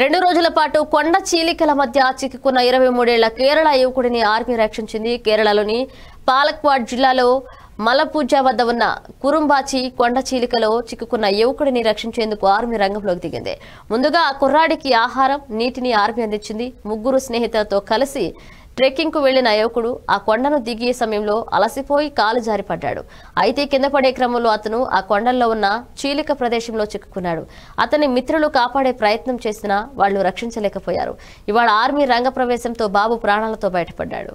రెండు రోజుల పాటు కొండ చీలికల మధ్య చిక్కుకున్న ఇరవై మూడేళ్ల కేరళ యువకుడిని ఆర్మీ రక్షించింది కేరళలోని పాలక్వాడ్ జిల్లాలో మలపూజ వద్ద ఉన్న కురుంబాచి కొండ చీలికలో చిక్కుకున్న యువకుడిని రక్షించేందుకు ఆర్మీ రంగంలోకి దిగింది ముందుగా కుర్రాడికి ఆహారం నీటిని ఆర్మీ అందించింది ముగ్గురు స్నేహితులతో కలిసి ట్రెక్కింగ్కు వెళ్లిన యువకుడు ఆ కొండను దిగే సమయంలో అలసిపోయి కాలు జారిపడ్డాడు అయితే కింద పడే క్రమంలో అతను ఆ కొండల్లో ఉన్న చీలిక ప్రదేశంలో చిక్కుకున్నాడు అతని మిత్రులు కాపాడే ప్రయత్నం చేసినా వాళ్లు రక్షించలేకపోయారు ఇవాళ ఆర్మీ రంగ ప్రవేశంతో బాబు ప్రాణాలతో బయటపడ్డాడు